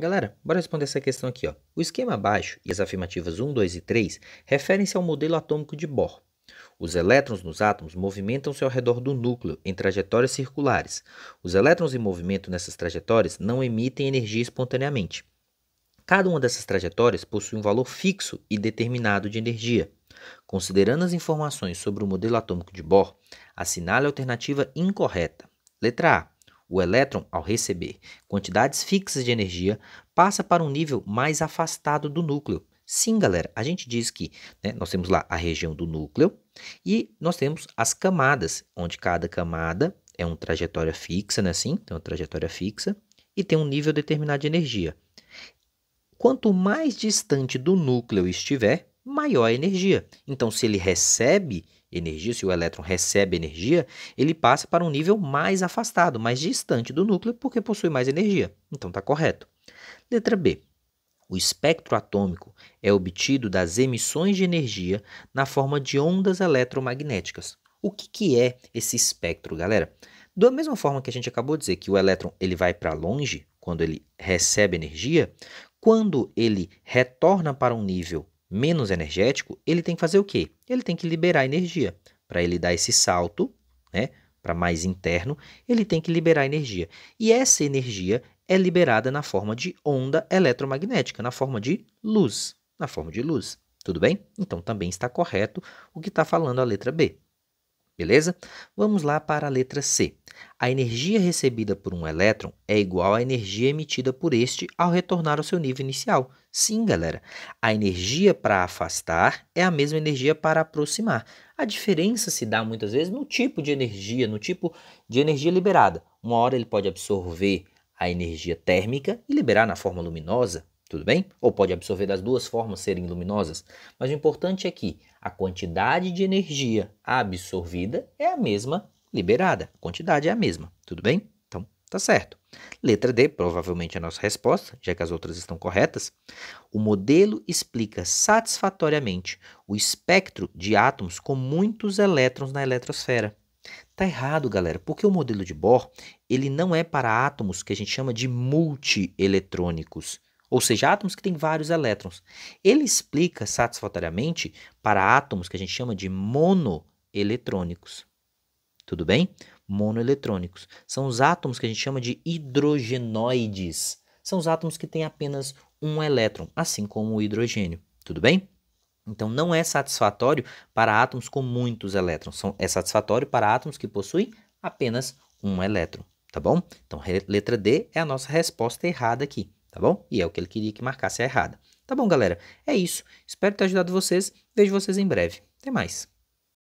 Galera, bora responder essa questão aqui. Ó. O esquema abaixo e as afirmativas 1, 2 e 3 referem-se ao modelo atômico de Bohr. Os elétrons nos átomos movimentam-se ao redor do núcleo em trajetórias circulares. Os elétrons em movimento nessas trajetórias não emitem energia espontaneamente. Cada uma dessas trajetórias possui um valor fixo e determinado de energia. Considerando as informações sobre o modelo atômico de Bohr, assinale a alternativa incorreta. Letra A. O elétron, ao receber quantidades fixas de energia, passa para um nível mais afastado do núcleo. Sim, galera, a gente diz que né, nós temos lá a região do núcleo e nós temos as camadas, onde cada camada é uma trajetória fixa, né? Assim, tem uma trajetória fixa e tem um nível determinado de energia. Quanto mais distante do núcleo estiver, maior a energia. Então, se ele recebe energia, se o elétron recebe energia, ele passa para um nível mais afastado, mais distante do núcleo, porque possui mais energia. Então, está correto. Letra B. O espectro atômico é obtido das emissões de energia na forma de ondas eletromagnéticas. O que, que é esse espectro, galera? Da mesma forma que a gente acabou de dizer que o elétron ele vai para longe quando ele recebe energia, quando ele retorna para um nível menos energético, ele tem que fazer o quê? Ele tem que liberar energia. Para ele dar esse salto, né, para mais interno, ele tem que liberar energia. E essa energia é liberada na forma de onda eletromagnética, na forma de luz, na forma de luz. Tudo bem? Então também está correto o que está falando a letra B. Beleza? Vamos lá para a letra C. A energia recebida por um elétron é igual à energia emitida por este ao retornar ao seu nível inicial. Sim, galera. A energia para afastar é a mesma energia para aproximar. A diferença se dá muitas vezes no tipo de energia, no tipo de energia liberada. Uma hora ele pode absorver a energia térmica e liberar na forma luminosa, tudo bem? Ou pode absorver das duas formas serem luminosas, mas o importante é que a quantidade de energia absorvida é a mesma liberada, a quantidade é a mesma, tudo bem? Então, tá certo. Letra D, provavelmente a nossa resposta, já que as outras estão corretas. O modelo explica satisfatoriamente o espectro de átomos com muitos elétrons na eletrosfera. Tá errado, galera, porque o modelo de Bohr, ele não é para átomos que a gente chama de multieletrónicos ou seja, átomos que têm vários elétrons. Ele explica satisfatoriamente para átomos que a gente chama de monoeletrônicos. Tudo bem? Monoeletrônicos. São os átomos que a gente chama de hidrogenoides. São os átomos que têm apenas um elétron, assim como o hidrogênio. Tudo bem? Então, não é satisfatório para átomos com muitos elétrons. São, é satisfatório para átomos que possuem apenas um elétron, tá bom? Então, letra D é a nossa resposta errada aqui tá bom? E é o que ele queria que marcasse a errada. Tá bom, galera? É isso. Espero ter ajudado vocês. Vejo vocês em breve. Até mais.